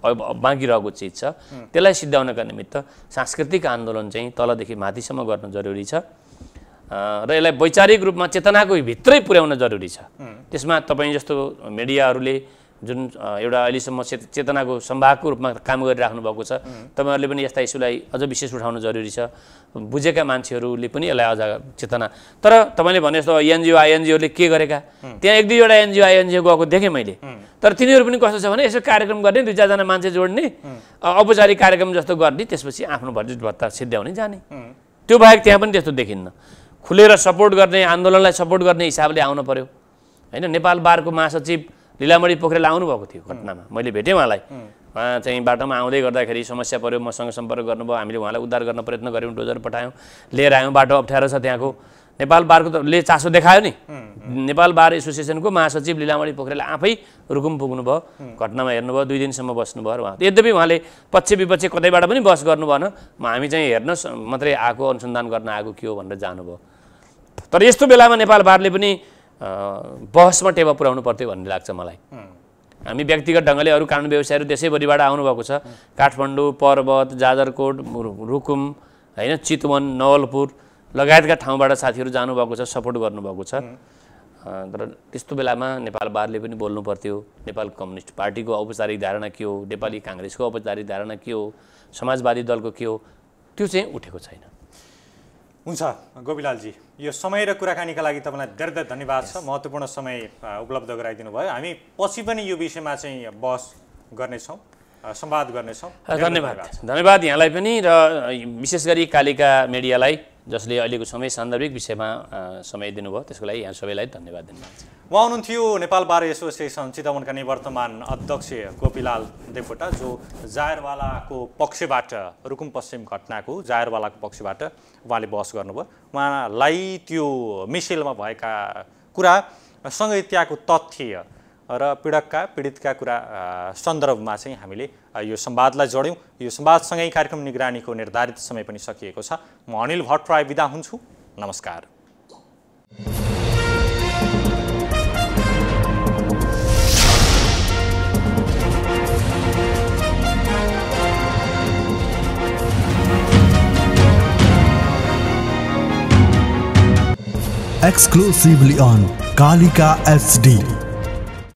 रहेको चिज छ त्यसलाई सिद्ध्याउनका निमित्त सांस्कृतिक आन्दोलन चाहिँ तलदेखि माथिसम्म गर्न जरुरी छ र यसलाई वैचारिक रूपमा चेतनाको भित्रै पुर्याउन जरुरी छ त्यसमा तपाईँ जस्तो मिडियाहरूले जुन एउटा अहिलेसम्म चेतनाको सम्भागको रूपमा काम गरिराख्नु भएको छ तपाईँहरूले पनि यस्ता इस्युलाई अझ विशेष उठाउनु जरुरी छ बुझेका मान्छेहरूले पनि यसलाई अझ चेतना तर तपाईँले भने जस्तो एनजिओ आइएनजिओले के गरेका त्यहाँ एक दुईवटा एनजिओ आइएनजिओ गएको देखेँ मैले तर तिनीहरू पनि कस्तो छ भने यसो कार्यक्रम गर्ने दुई चारजना मान्छे जोड्ने औपचारिक कार्यक्रम जस्तो गर्ने त्यसपछि आफ्नो बजेट भत्ता सिद्ध्याउने जाने त्यो बाहेक त्यहाँ पनि त्यस्तो देखिन्न खुलेर सपोर्ट गर्ने आन्दोलनलाई सपोर्ट गर्ने हिसाबले आउनु पऱ्यो होइन नेपाल बारको महासचिव लिलामणी पोखरेल आउनुभएको थियो घटनामा मैले भेटेँ उहाँलाई उहाँ चाहिँ बाटोमा आउँदै गर्दाखेरि समस्या पऱ्यो मसँग सम्पर्क गर्नुभयो हामीले उहाँलाई उद्धार गर्न प्रयत्न गऱ्यौँ डोजर पठायौँ लिएर आयौँ बाटो अप्ठ्यारो छ त्यहाँको नेपाल बारको ले चासो देखायो नि नेपाल बार एसोसिएसनको महासचिव लिलामणी पोखरेल आफै रुकुम पुग्नुभयो घटनामा हेर्नुभयो दुई दिनसम्म बस्नुभयो र उहाँ यद्यपि उहाँले पक्ष विपक्ष कतैबाट पनि बस गर्नु भएन हामी चाहिँ हेर्न मात्रै आएको अनुसन्धान गर्न आएको के हो भनेर जानुभयो तर यस्तो बेलामा नेपाल बारले पनि बहसमा टेवा पुर्याउनु पर्थ्यो भन्ने लाग्छ मलाई हामी व्यक्तिगत ढङ्गले अरू कानुन व्यवसायहरू देशैभरिबाट आउनुभएको छ काठमाडौँ पर्वत जाजरकोट रुकुम होइन चितवन नवलपुर लगायतका ठाउँबाट साथीहरू जानुभएको छ सपोर्ट गर्नुभएको छ तर त्यस्तो बेलामा नेपाल बारले पनि बोल्नु पर्थ्यो नेपाल कम्युनिस्ट पार्टीको औपचारिक धारणा के हो नेपाली काङ्ग्रेसको औपचारिक धारणा के हो समाजवादी दलको के हो त्यो चाहिँ उठेको छैन हुन्छ गोपीलालजी यो समय र कुराकानीका लागि तपाईँलाई धेरै धेरै धन्यवाद छ महत्त्वपूर्ण समय उपलब्ध गराइदिनु भयो हामी पछि पनि यो विषयमा चाहिँ बहस गर्नेछौँ संवाद गर्नेछौँ धन्यवाद धन्यवाद यहाँलाई पनि र विशेष गरी कालिका मिडियालाई जसले अहिलेको समय सान्दर्भिक विषयमा समय दिनुभयो त्यसको लागि यहाँ सबैलाई धन्यवाद दिनुहुन्छ उहाँ हुनुहुन्थ्यो नेपाल बार एसोसिएसन चितवनका निवर्तमान अध्यक्ष गोपीलाल देवकोटा जो जायरवालाको पक्षबाट रुकुम पश्चिम घटनाको जायरवालाको पक्षबाट उहाँले बहस गर्नुभयो उहाँलाई त्यो मिसेलमा भएका कुरा सँगै त्यहाँको तथ्य र पीडकका पीडितका कुरा सन्दर्भमा चाहिँ हामीले यो संवादलाई जोड्यौँ यो संवादसँगै कार्यक्रम निगरानीको निर्धारित समय पनि सकिएको छ म अनिल भट्टराई विदा हुन्छु नमस्कार exclusively on Kalika SD.